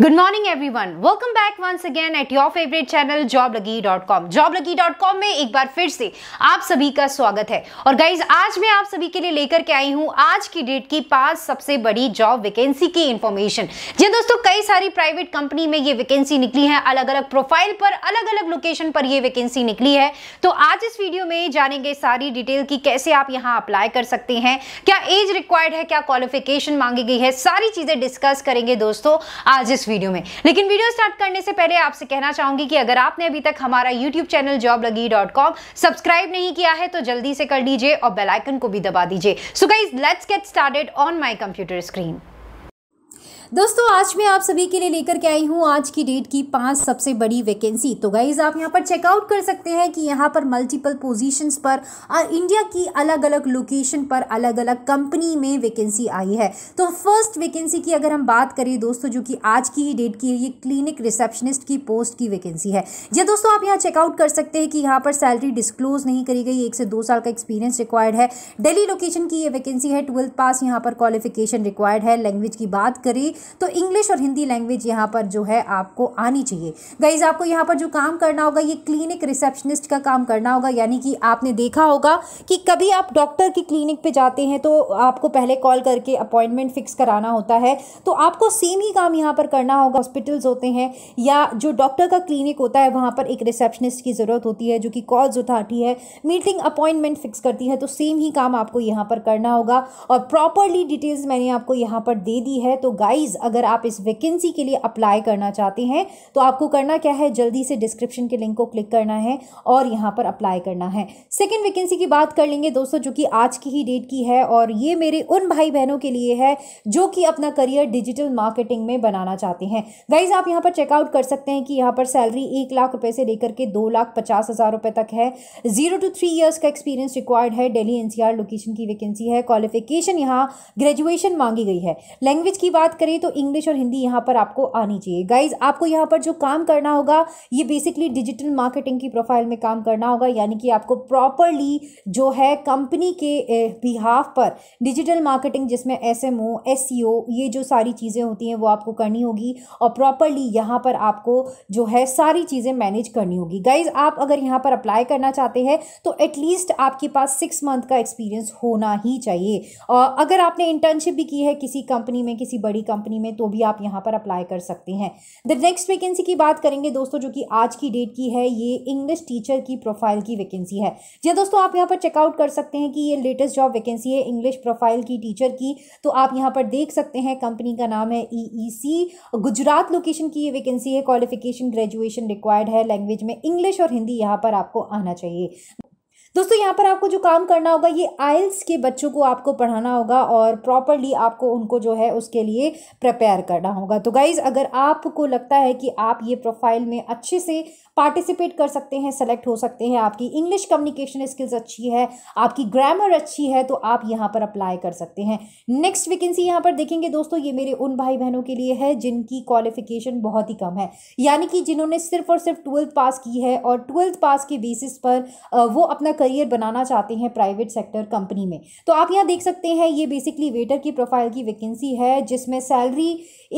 good morning everyone welcome back once again at your favourite channel job लगी dot com job लगी dot com में एक बार फिर से आप सभी का स्वागत है और गाइज आज मैं आप सभी के लिए लेकर के आई हूँ आज की डेट की पांच सबसे बड़ी जॉब वैकेंसी की इन्फॉर्मेशन जी दोस्तों कई सारी प्राइवेट कंपनी में ये वैकेंसी निकली है अलग अलग प्रोफाइल पर अलग अलग लोकेशन पर ये वैकेंसी निकली है तो आज इस वीडियो में जानेंगे सारी डिटेल की कैसे आप यहाँ अप्लाई कर सकते हैं क्या एज रिक्वायर्ड है क्या क्वालिफिकेशन मांगी गई है सारी चीजें डिस्कस करेंगे दोस्तों आज इस वीडियो में लेकिन वीडियो स्टार्ट करने से पहले आपसे कहना चाहूंगी कि अगर आपने अभी तक हमारा यूट्यूब चैनल जॉब लगी डॉट कॉम सब्सक्राइब नहीं किया है तो जल्दी से कर लीजिए और बेलाइकन को भी दबा दीजिए so guys let's get started on my computer screen दोस्तों आज मैं आप सभी के लिए लेकर के आई हूँ आज की डेट की पांच सबसे बड़ी वैकेंसी तो गाइज आप यहाँ पर चेकआउट कर सकते हैं कि यहाँ पर मल्टीपल पोजीशंस पर और इंडिया की अलग अलग लोकेशन पर अलग अलग कंपनी में वैकेंसी आई है तो फर्स्ट वैकेंसी की अगर हम बात करें दोस्तों जो कि आज की ही डेट की है ये क्लिनिक रिसेप्शनिस्ट की पोस्ट की वैकेंसी है ये दोस्तों आप यहाँ चेकआउट कर सकते हैं कि यहाँ पर सैलरी डिस्क्लोज नहीं करी गई एक से दो साल का एक्सपीरियंस रिक्वायर्ड है डेली लोकेशन की ये वैकेंसी है ट्वेल्थ पास यहाँ पर क्वालिफिकेशन रिक्वायर्ड है लैंग्वेज की बात करें तो इंग्लिश और हिंदी लैंग्वेज यहाँ पर जो है आपको आनी चाहिए गाइज आपको यहाँ पर जो काम करना होगा ये क्लिनिक रिसेप्शनिस्ट का काम करना होगा यानी कि आपने देखा होगा कि कभी आप डॉक्टर की क्लिनिक पर जाते हैं तो आपको पहले कॉल करके अपॉइंटमेंट फिक्स कराना होता है तो आपको सेम ही काम यहाँ पर करना होगा हॉस्पिटल्स होते हैं या जो डॉक्टर का क्लिनिक होता है वहाँ पर एक रिसेप्शनिस्ट की ज़रूरत होती है जो कि कॉल्स उठाती है मीटिंग अपॉइंटमेंट फिक्स करती है तो सेम ही काम आपको यहाँ पर करना होगा और प्रॉपरली डिटेल्स मैंने आपको यहाँ पर दे दी है तो गाइज वाइज अगर आप इस वैकेंसी के लिए अप्लाई करना चाहते हैं तो आपको करना क्या है जल्दी से डिस्क्रिप्शन के लिंक को क्लिक करना है और यहाँ पर अप्लाई करना है सेकेंड वैकेंसी की बात कर लेंगे दोस्तों जो कि आज की ही डेट की है और ये मेरे उन भाई बहनों के लिए है जो कि अपना करियर डिजिटल मार्केटिंग में बनाना चाहते हैं गाइज आप यहाँ पर चेकआउट कर सकते हैं कि यहाँ पर सैलरी एक लाख रुपए से लेकर के दो लाख पचास हज़ार रुपये तक है जीरो टू थ्री ईयर्स का एक्सपीरियंस रिक्वायर्ड है डेली एनसीआर लोकेशन की वैकेंसी है क्वालिफिकेशन यहाँ ग्रेजुएशन मांगी गई है लैंग्वेज की बात करें चाहिए तो इंग्लिश और हिंदी यहाँ पर आपको आनी चाहिए गाइज आपको यहाँ पर जो काम करना होगा ये बेसिकली डिजिटल मार्केटिंग की प्रोफाइल में काम करना होगा यानी कि आपको प्रॉपरली जो है कंपनी के बिहाफ पर डिजिटल मार्केटिंग जिसमें S M O S O ये जो सारी चीज़ें होती हैं वो आपको करनी होगी और प्रॉपरली यहाँ पर आपको जो है सारी चीज़ें मैनेज करनी होगी गाइज आप अगर यहाँ पर अप्लाई करना चाहते हैं तो एटलीस्ट आपके पास सिक्स मंथ का एक्सपीरियंस होना ही चाहिए और अगर आपने इंटर्नशिप भी की है किसी कंपनी में किसी बड़ी कंपनी कंपनी में तो भी आप यहाँ पर अप्लाई कर सकते हैं द नेक्स्ट वैकेंसी की बात करेंगे दोस्तों जो कि आज की डेट की है ये इंग्लिश टीचर की प्रोफाइल की वैकेंसी है जी हाँ दोस्तों आप यहाँ पर चेकआउट कर सकते हैं कि ये लेटेस्ट जॉब वैकेंसी है इंग्लिश प्रोफाइल की टीचर की तो आप यहाँ पर देख सकते हैं कंपनी का नाम है E e e Gujarat location की ये वैकेंसी है क्वालिफिकेशन ग्रेजुएशन रिक्वायर्ड है लैंग्वेज में इंग्लिश और हिंदी यहाँ पर आपको आना चाहिए दोस्तों यहाँ पर आपको जो काम करना होगा ये आइल्स के बच्चों को आपको पढ़ाना होगा और प्रॉपरली आपको उनको जो है उसके लिए प्रिपेयर करना होगा तो गाइज़ अगर आपको लगता है कि आप ये प्रोफाइल में अच्छे से पार्टिसिपेट कर सकते हैं सेलेक्ट हो सकते हैं आपकी इंग्लिश कम्युनिकेशन स्किल्स अच्छी है आपकी ग्रामर अच्छी है तो आप यहाँ पर अप्लाई कर सकते हैं नेक्स्ट वैकेंसी यहाँ पर देखेंगे दोस्तों ये मेरे उन भाई बहनों के लिए है जिनकी क्वालिफिकेशन बहुत ही कम है यानी कि जिन्होंने सिर्फ और सिर्फ ट्वेल्थ पास की है और ट्वेल्थ पास के बेसिस पर वो अपना करियर बनाना चाहते हैं प्राइवेट सेक्टर कंपनी में तो आप यहाँ देख सकते हैं ये बेसिकली वेटर की प्रोफाइल की वैकेंसी है जिसमें सैलरी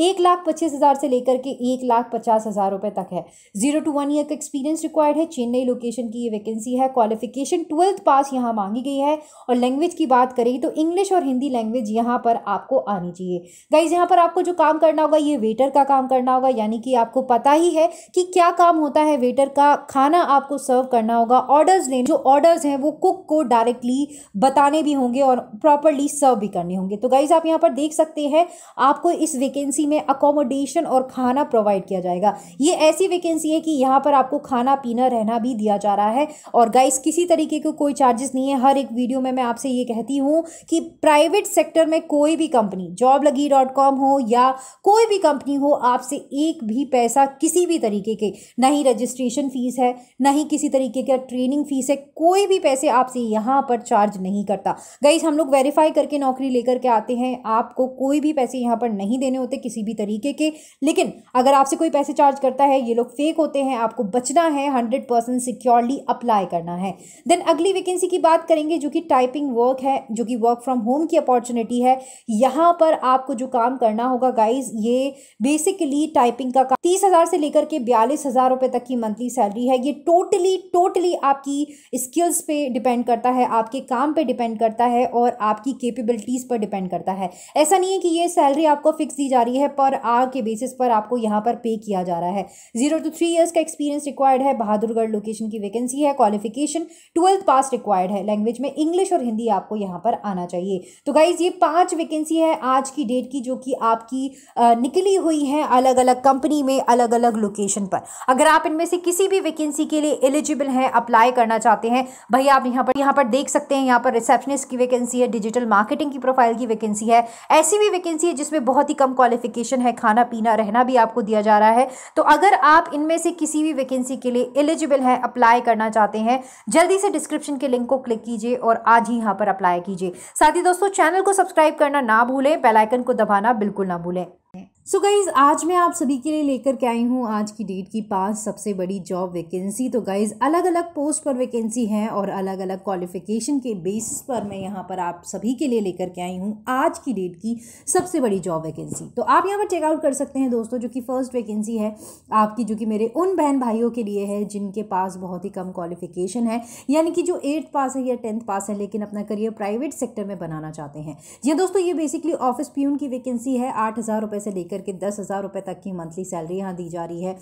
एक लाख पच्चीस हज़ार से लेकर के एक लाख पचास हज़ार रुपये तक है जीरो टू वन ईयर का एक्सपीरियंस रिक्वायर्ड है चेन्नई लोकेशन की ये वैकेंसी है क्वालिफिकेशन ट्वेल्थ पास यहाँ मांगी गई है और लैंग्वेज की बात करें तो इंग्लिश और हिंदी लैंग्वेज यहाँ पर आपको आनी चाहिए गाइज यहाँ पर आपको जो काम करना होगा ये वेटर का काम करना होगा यानी कि आपको पता ही है कि क्या काम होता है वेटर का खाना आपको सर्व करना होगा ऑर्डर्स लेने जो ऑर्डर ऑर्डर्स हैं वो कुक को डायरेक्टली बताने भी होंगे और प्रॉपरली सर्व भी करने होंगे तो गाइज आप यहाँ पर देख सकते हैं आपको इस वैकेंसी में अकोमोडेशन और खाना प्रोवाइड किया जाएगा ये ऐसी वैकेंसी है कि यहाँ पर आपको खाना पीना रहना भी दिया जा रहा है और गाइज किसी तरीके को कोई चार्जेस नहीं है हर एक वीडियो में मैं आपसे ये कहती हूँ कि प्राइवेट सेक्टर में कोई भी कंपनी जॉब लगी डॉट कॉम हो या कोई भी कंपनी हो आपसे एक भी पैसा किसी भी तरीके के ना ही रजिस्ट्रेशन फ़ीस है ना ही किसी तरीके का ट्रेनिंग फ़ीस है कोई कोई भी पैसे आपसे यहाँ पर चार्ज नहीं करता गई हम लोग वेरीफाई करके नौकरी लेकर के आते हैं आपको कोई भी पैसे यहाँ पर नहीं देने होते किसी भी तरीके के लेकिन अगर आपसे कोई पैसे चार्ज करता है ये लोग फेक होते हैं आपको बचना है हंड्रेड परसेंट सिक्योरली अप्लाई करना है देन अगली वैकेंसी की बात करेंगे जो कि टाइपिंग वर्क है जो कि वर्क फ्रॉम होम की अपॉर्चुनिटी है यहाँ पर आपको जो काम करना होगा गाइज ये बेसिकली टाइपिंग का काम तीस हज़ार से लेकर के बयालीस हज़ार रुपये तक की मंथली सैलरी है ये टोटली टोटली आपकी स्किल्स स्किल्स पे डिपेंड करता है आपके काम पे डिपेंड करता है और आपकी कैपेबिलिटीज़ पर डिपेंड करता है ऐसा नहीं है कि ये सैलरी आपको फिक्स दी जा रही है पर आर के बेसिस पर आपको यहाँ पर पे किया जा रहा है जीरो टू थ्री ईयर्स का एक्सपीरियंस रिक्वायर्ड है बहादुरगढ़ लोकेशन की वैकेंसी है क्वालिफिकेशन ट्वेल्थ पास रिक्वायर्ड है लैंग्वेज में इंग्लिश और हिंदी आपको यहाँ पर आना चाहिए तो गाइज ये पाँच वैकेंसी है आज की डेट की जो कि आपकी निकली हुई है अलग अलग कंपनी में अलग अलग लोकेशन पर अगर आप इनमें से किसी भी वैकेंसी के लिए एलिजिबल हैं अप्लाई करना चाहते हैं भाई आप यहाँ पर यहाँ पर देख सकते हैं यहाँ पर रिसेप्शनिस्ट की वैकेंसी है डिजिटल मार्केटिंग की प्रोफाइल की वैकेंसी है ऐसी भी वैकेंसी है जिसमें बहुत ही कम क्वालिफिकेशन है खाना पीना रहना भी आपको दिया जा रहा है तो अगर आप इनमें से किसी भी वैकेंसी के लिए एलिजिबल हैं अप्लाई करना चाहते हैं जल्दी से डिस्क्रिप्शन के लिंक को क्लिक कीजिए और आज ही यहाँ पर अप्लाई कीजिए साथ ही दोस्तों चैनल को सब्सक्राइब करना ना भूलें बेलाइकन को दबाना बिल्कुल ना भूलें हैं सो so गाइज़ आज मैं आप सभी के लिए लेकर के आई हूँ आज की डेट की पांच सबसे बड़ी जॉब वैकेंसी तो गाइज़ अलग अलग पोस्ट पर वैकेंसी है और अलग अलग क्वालिफिकेशन के बेसिस पर मैं यहाँ पर आप सभी के लिए लेकर के आई हूँ आज की डेट की सबसे बड़ी जॉब वैकेंसी तो आप यहाँ पर चेकआउट कर सकते हैं दोस्तों जो कि फ़र्स्ट वैकेंसी है आपकी जो कि मेरे उन बहन भाइयों के लिए है जिनके पास बहुत ही कम क्वालिफिकेशन है यानी कि जो एट्थ पास है या टेंथ पास है लेकिन अपना करियर प्राइवेट सेक्टर में बनाना चाहते हैं जी हाँ दोस्तों ये बेसिकली ऑफिस पी की वैकेंसी है आठ हज़ार रुपये से लेकर के दस हज़ार रुपये तक की मंथली सैलरी यहाँ दी जा रही है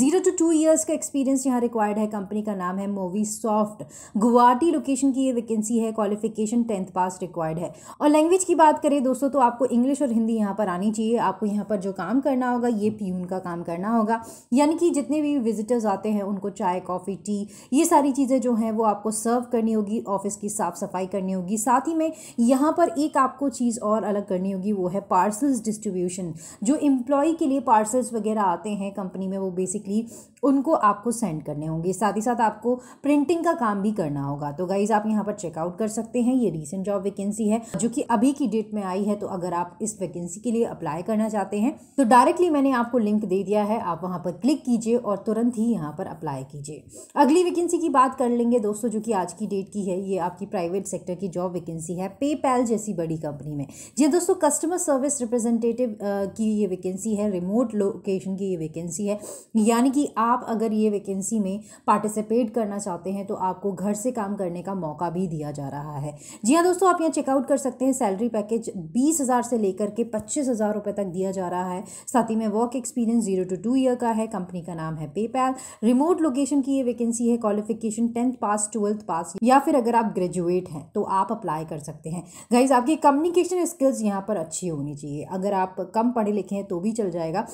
ज़ीरो टू टू ईयर्स का एक्सपीरियंस यहाँ रिक्वायर्ड है कंपनी का नाम है मोवी सॉफ्ट गुवाहाटी लोकेशन की ये वैकेंसी है क्वालिफिकेशन टेंथ पास रिक्वायर्ड है और लैंग्वेज की बात करें दोस्तों तो आपको इंग्लिश और हिंदी यहाँ पर आनी चाहिए आपको यहाँ पर जो काम करना होगा ये प्यून का काम करना होगा यानी कि जितने भी विजिटर्स आते हैं उनको चाय कॉफ़ी टी ये सारी चीज़ें जो हैं वो आपको सर्व करनी होगी ऑफिस की साफ़ सफाई करनी होगी साथ ही में यहाँ पर एक आपको चीज़ और अलग करनी होगी वो है पार्सल्स डिस्ट्रीब्यूशन जो इम्प्लॉई के लिए पार्सल्स वगैरह आते हैं कंपनी में वो बेसिकली उनको आपको सेंड करने होंगे साथ ही साथ आपको प्रिंटिंग का काम भी करना होगा तो गाइज़ आप यहाँ पर चेकआउट कर सकते हैं ये रिसेंट जॉब वैकेंसी है जो कि अभी की डेट में आई है तो अगर आप इस वैकेंसी के लिए अप्लाई करना चाहते हैं तो डायरेक्टली मैंने आपको लिंक दे दिया है आप वहाँ पर क्लिक कीजिए और तुरंत ही यहाँ पर अप्लाई कीजिए अगली वैकेंसी की बात कर लेंगे दोस्तों जो कि आज की डेट की है ये आपकी प्राइवेट सेक्टर की जॉब वैकेंसी है पेपैल जैसी बड़ी कंपनी में ये दोस्तों कस्टमर सर्विस रिप्रेजेंटेटिव की ये वैकेंसी है रिमोट लोकेशन की ये वैकेंसी है यानी कि आप अगर ये वैकेंसी में पार्टिसिपेट करना चाहते हैं तो आपको घर से काम करने का मौका भी दिया जा रहा है जी हाँ दोस्तों आप यहाँ चेकआउट कर सकते हैं सैलरी पैकेज बीस हज़ार से लेकर के पच्चीस हज़ार रुपये तक दिया जा रहा है साथ ही में work experience zero to two year का है कंपनी का नाम है पेपैल रिमोट लोकेशन की ये वैकेंसी है qualification tenth pass twelfth pass या फिर अगर आप ग्रेजुएट हैं तो आप अप्लाई कर सकते हैं गाइज आपकी कम्युनिकेशन स्किल्स यहाँ पर अच्छी होनी चाहिए अगर आप कम पढ़े लिखे हैं तो भी चल जाएगा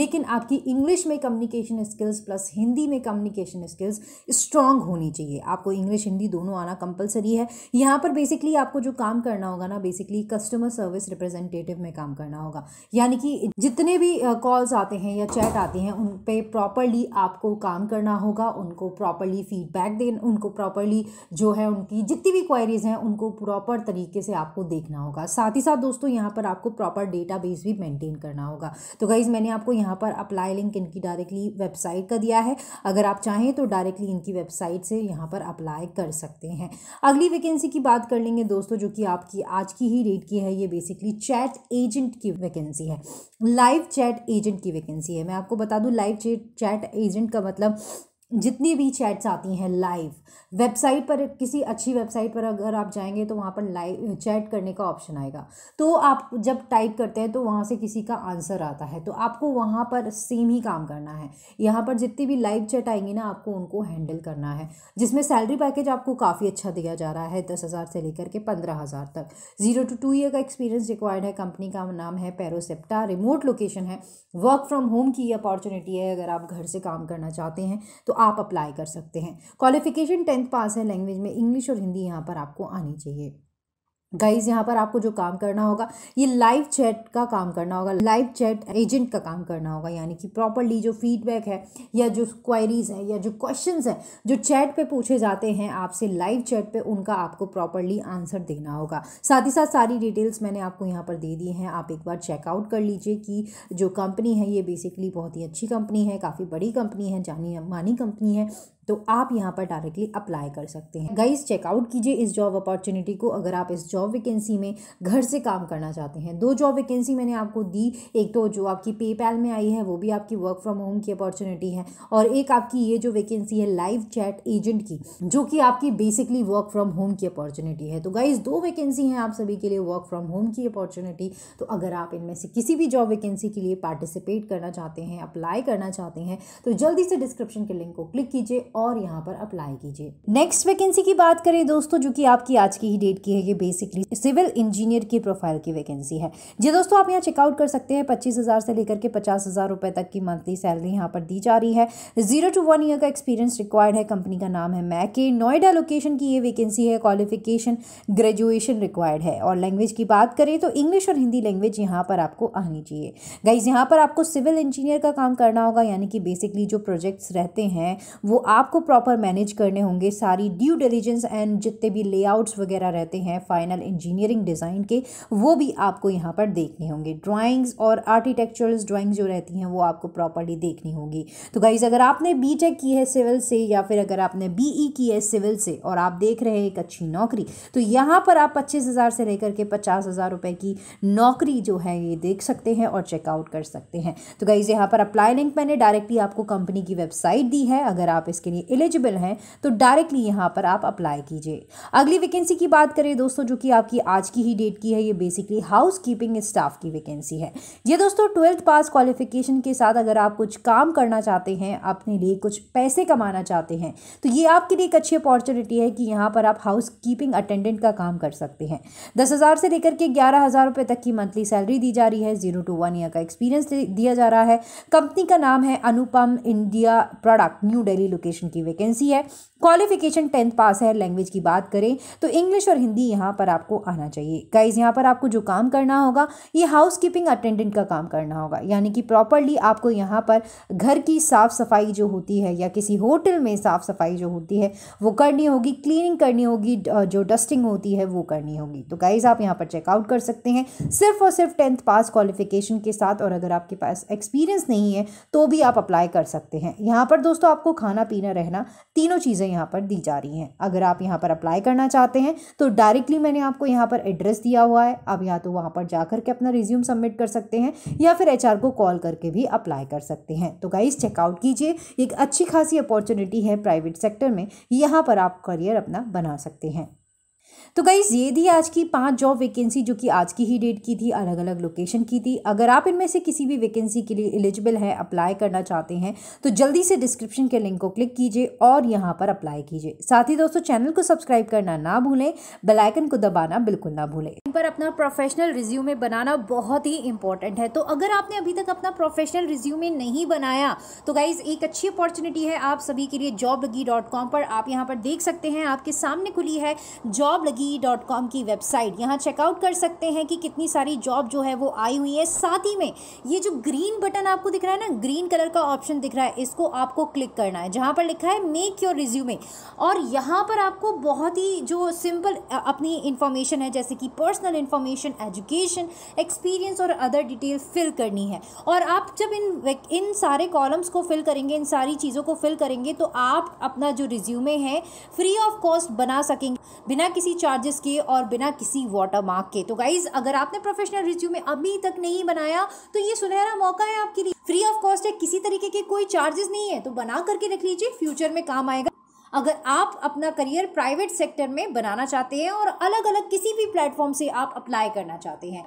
लेकिन आपकी इंग्लिश में कम्युनिकेशन स्किल्स प्लस हिंदी में कम्युनिकेशन स्किल्स स्ट्रांग होनी चाहिए आपको इंग्लिश हिंदी दोनों आना कंपलसरी है यहाँ पर बेसिकली आपको जो काम करना होगा ना बेसिकली कस्टमर सर्विस रिप्रेजेंटेटिव में काम करना होगा यानी कि जितने भी कॉल्स आते हैं या चैट आते हैं उन पर प्रॉपरली आपको काम करना होगा उनको प्रॉपरली फीडबैक दे उनको प्रॉपरली जो है उनकी जितनी भी क्वायरीज हैं उनको प्रॉपर तरीके से आपको देखना होगा साथ ही साथ दोस्तों यहाँ पर आपको प्रॉपर डेटा बेस भी मेंटेन मेंटेन करना होगा तो गाइज़ मैंने आपको यहाँ पर अप्लाई लिंक इनकी डायरेक्टली वेबसाइट का दिया है अगर आप चाहें तो डायरेक्टली इनकी वेबसाइट से यहाँ पर अप्लाई कर सकते हैं अगली वैकेंसी की बात कर लेंगे दोस्तों जो कि आपकी आज की ही डेट की है ये बेसिकली चैट एजेंट की वैकेंसी है लाइव चैट एजेंट की वैकेंसी है मैं आपको बता दूँ लाइव चैट एजेंट का मतलब जितनी भी चैट्स आती हैं लाइव वेबसाइट पर किसी अच्छी वेबसाइट पर अगर आप जाएंगे तो वहाँ पर लाइव चैट करने का ऑप्शन आएगा तो आप जब टाइप करते हैं तो वहाँ से किसी का आंसर आता है तो आपको वहाँ पर सेम ही काम करना है यहाँ पर जितनी भी लाइव चैट आएंगी ना आपको उनको हैंडल करना है जिसमें सैलरी पैकेज आपको काफ़ी अच्छा दिया जा रहा है दस हज़ार से लेकर के पंद्रह हज़ार तक ज़ीरो टू टू ईयर का एक्सपीरियंस रिक्वायर्ड है कंपनी का नाम है पैरोसेप्टा रिमोट लोकेशन है वर्क फ्रॉम होम की अपॉर्चुनिटी है अगर आप घर से काम करना चाहते हैं तो आप अप्लाई कर सकते हैं क्वालिफिकेशन टेंथ पास है लैंग्वेज में इंग्लिश और हिंदी यहाँ पर आपको आनी चाहिए गाइज यहाँ पर आपको जो काम करना होगा ये लाइव चैट का काम करना होगा लाइव चैट एजेंट का काम करना होगा यानी कि प्रॉपरली जो फीडबैक है या जो क्वायरीज है या जो क्वेश्चंस हैं जो चैट पे पूछे जाते हैं आपसे लाइव चैट पे उनका आपको प्रॉपरली आंसर देना होगा साथ ही साथ सारी डिटेल्स मैंने आपको यहाँ पर दे दी हैं आप एक बार चेकआउट कर लीजिए कि जो कंपनी है ये बेसिकली बहुत ही अच्छी कंपनी है काफ़ी बड़ी कंपनी है जानी मानी कंपनी है तो आप यहाँ पर डायरेक्टली अप्लाई कर सकते हैं गाइस चेकआउट कीजिए इस जॉब अपॉर्चुनिटी को अगर आप इस जॉब वैकेंसी में घर से काम करना चाहते हैं दो जॉब वैकेंसी मैंने आपको दी एक तो जो आपकी पेपैल में आई है वो भी आपकी वर्क फ्रॉम होम की अपॉर्चुनिटी है और एक आपकी ये जो वैकेंसी है लाइव चैट एजेंट की जो कि आपकी बेसिकली वर्क फ्रॉम होम की अपॉर्चुनिटी है तो गाइज दो वैकेंसी हैं आप सभी के लिए वर्क फ्रॉम होम की अपॉर्चुनिटी तो अगर आप इनमें से किसी भी जॉब वैकेंसी के लिए पार्टिसिपेट करना चाहते हैं अप्लाई करना चाहते हैं तो जल्दी से डिस्क्रिप्शन के लिंक को क्लिक कीजिए और यहाँ पर अप्लाई कीजिए नेक्स्ट वैकेंसी की बात करें दोस्तों जो कि आपकी आज की ही डेट की है ये बेसिकली सिविल इंजीनियर की प्रोफाइल की वैकेंसी है जी दोस्तों आप यहाँ चेकआउट कर सकते हैं पच्चीस हज़ार से लेकर के पचास हज़ार रुपये तक की मंथली सैलरी यहाँ पर दी जा रही है जीरो टू वन ईयर का एक्सपीरियंस रिक्वायर्ड है कंपनी का नाम है मैके नोएडा लोकेशन की ये वैकेंसी है क्वालिफिकेशन ग्रेजुएशन रिक्वायर्ड है और लैंग्वेज की बात करें तो इंग्लिश और हिंदी लैंग्वेज यहाँ पर आपको आनी चाहिए गाइज यहाँ पर आपको सिविल इंजीनियर का काम करना होगा यानी कि बेसिकली जो प्रोजेक्ट्स रहते हैं वो आप आपको प्रॉपर मैनेज करने होंगे सारी ड्यू डिलीजेंस एंड जितने भी लेआउट्स वगैरह रहते हैं फाइनल इंजीनियरिंग डिज़ाइन के वो भी आपको यहाँ पर देखने होंगे ड्राइंग्स और आर्किटेक्चरल्स ड्राइंग्स जो रहती हैं वो आपको प्रॉपरली देखनी होगी तो गाइज़ अगर आपने बी टेक की है सिविल से या फिर अगर आपने बी ई e की है सिविल से और आप देख रहे हैं एक अच्छी नौकरी तो यहाँ पर आप पच्चीस हज़ार से लेकर के पचास हज़ार की नौकरी जो है ये देख सकते हैं और चेकआउट कर सकते हैं तो गाइज़ यहाँ पर अप्लाई लिंक मैंने डायरेक्टली आपको कंपनी की वेबसाइट दी है अगर आप इसके लिए एलिजिबल हैं तो डायरेक्टली यहाँ पर आप अप्लाई कीजिए अगली वैकेंसी की बात करें दोस्तों जो कि आपकी आज की ही डेट की है ये बेसिकली हाउस कीपिंग स्टाफ की वैकेंसी है ये दोस्तों ट्वेल्थ पास क्वालिफिकेशन के साथ अगर आप कुछ काम करना चाहते हैं अपने लिए कुछ पैसे कमाना चाहते हैं तो ये आपके लिए एक अच्छी अपॉर्चुनिटी है कि यहाँ पर आप हाउस कीपिंग अटेंडेंट का काम कर सकते हैं दस हज़ार से लेकर के ग्यारह हज़ार रुपये तक की मंथली सैलरी दी जा रही है जीरो टू वन ईयर का एक्सपीरियंस दिया जा रहा है कंपनी का नाम है Anupam India product New Delhi location education की वैकेंसी है क्वालिफिकेशन टेंथ पास है लैंग्वेज की बात करें तो इंग्लिश और हिंदी यहाँ पर आपको आना चाहिए गाइज यहाँ पर आपको जो काम करना होगा ये हाउस कीपिंग अटेंडेंट का काम करना होगा यानी कि प्रॉपरली आपको यहाँ पर घर की साफ़ सफाई जो होती है या किसी होटल में साफ़ सफाई जो होती है वो करनी होगी क्लीनिंग करनी होगी जो डस्टिंग होती है वो करनी होगी तो गाइज़ आप यहाँ पर चेकआउट कर सकते हैं सिर्फ और सिर्फ टेंथ पास क्वालिफिकेशन के साथ और अगर आपके पास एक्सपीरियंस नहीं है तो भी आप अप्लाई कर सकते हैं यहाँ पर दोस्तों आपको खाना पीना रहना तीनों चीज़ें यहाँ पर दी जा रही हैं अगर आप यहाँ पर अप्लाई करना चाहते हैं तो डायरेक्टली मैंने आपको यहाँ पर एड्रेस दिया हुआ है आप या तो वहाँ पर जा के अपना रिज्यूम सबमिट कर सकते हैं या फिर एच को कॉल करके भी अप्लाई कर सकते हैं तो गाइज चेकआउट कीजिए एक अच्छी खासी अपॉर्चुनिटी है प्राइवेट सेक्टर में यहाँ पर आप करियर अपना बना सकते हैं तो गाइज़ ये थी आज की पांच जॉब वैकेंसी जो कि आज की ही डेट की थी अलग अलग लोकेशन की थी अगर आप इनमें से किसी भी वैकेंसी के लिए एलिजिबल हैं अप्लाई करना चाहते हैं तो जल्दी से डिस्क्रिप्शन के लिंक को क्लिक कीजिए और यहाँ पर अप्लाई कीजिए साथ ही दोस्तों चैनल को सब्सक्राइब करना ना भूलें बेलाइकन को दबाना बिल्कुल ना भूलें इन पर अपना प्रोफेशनल रिज्यूमे बनाना बहुत ही इंपॉर्टेंट है तो अगर आपने अभी तक अपना प्रोफेशनल रिज्यूमे नहीं बनाया तो गाइज़ एक अच्छी अपॉर्चुनिटी है आप सभी के लिए जॉब पर आप यहाँ पर देख सकते हैं आपके सामने खुली है जॉब ज़िंदगी डॉट कॉम की वेबसाइट यहाँ चेकआउट कर सकते हैं कि कितनी सारी जॉब जो है वो आई हुई है साथ ही में ये जो ग्रीन बटन आपको दिख रहा है ना ग्रीन कलर का ऑप्शन दिख रहा है इसको आपको क्लिक करना है जहाँ पर लिखा है मेक योर रिज्यूमे और यहाँ पर आपको बहुत ही जो सिंपल अपनी इंफॉर्मेशन है जैसे कि पर्सनल इंफॉर्मेशन एजुकेशन एक्सपीरियंस और अदर डिटेल फिल करनी है और आप जब इन इन सारे कॉलम्स को फिल करेंगे इन सारी चीज़ों को फिल करेंगे तो आप अपना जो रिज्यूमे है फ्री ऑफ कॉस्ट बना सकेंगे बिना किसी चार्जेस के और बिना किसी वाटर मार्क के तो गाइज अगर आपने प्रोफेशनल रिज्यूमे अभी तक नहीं बनाया तो ये सुनहरा मौका है आपके लिए फ्री ऑफ कॉस्ट है किसी तरीके के कोई चार्जेस नहीं है तो बना करके रख लीजिए फ्यूचर में काम आएगा अगर आप अपना करियर प्राइवेट सेक्टर में बनाना चाहते हैं और अलग अलग किसी भी प्लेटफॉर्म से आप अप्लाई करना चाहते हैं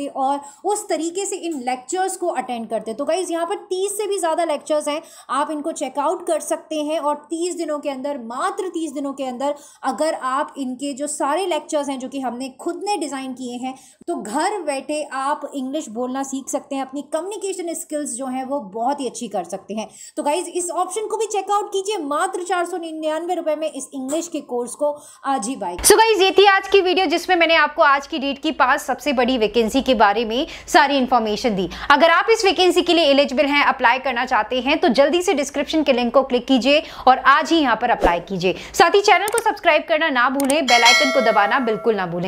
थे और उस तरीके से इन लेक्चर्स को अटेंड करते तो गाइज़ यहाँ पर तीस से भी ज़्यादा लेक्चर्स हैं आप इनको चेकआउट कर सकते हैं और तीस दिनों के अंदर मात्र तीस दिनों के अंदर अगर आप इनके जो सारे लेक्चर्स हैं जो कि हमने खुद ने डिज़ाइन किए हैं तो घर बैठे आप इंग्लिश बोलना सीख सकते हैं अपनी कम्युनिकेशन स्किल्स जो हैं वो बहुत ही अच्छी कर सकते हैं तो गाइज़ इस ऑप्शन को भी चेकआउट कीजिए मात्र चार सौ निन्यानवे रुपये में इस इंग्लिश के कोर्स को आज ही बाई सो गाइज ये थी आज की वीडियो जिसमें मैंने आपको आज की डेट की पांच सबसे बड़ी वैकेंसी के बारे में सारी इंफॉर्मेशन दी अगर आप इस वैकेंसी के लिए एलिजिबल हैं अप्लाई करना चाहते हैं तो जल्दी से डिस्क्रिप्शन के लिंक को क्लिक कीजिए और आज ही यहाँ पर अप्लाई कीजिए साथ ही चैनल को सब्सक्राइब करना ना भूलें बेलाइकन को दबाना बिल्कुल ना भूलें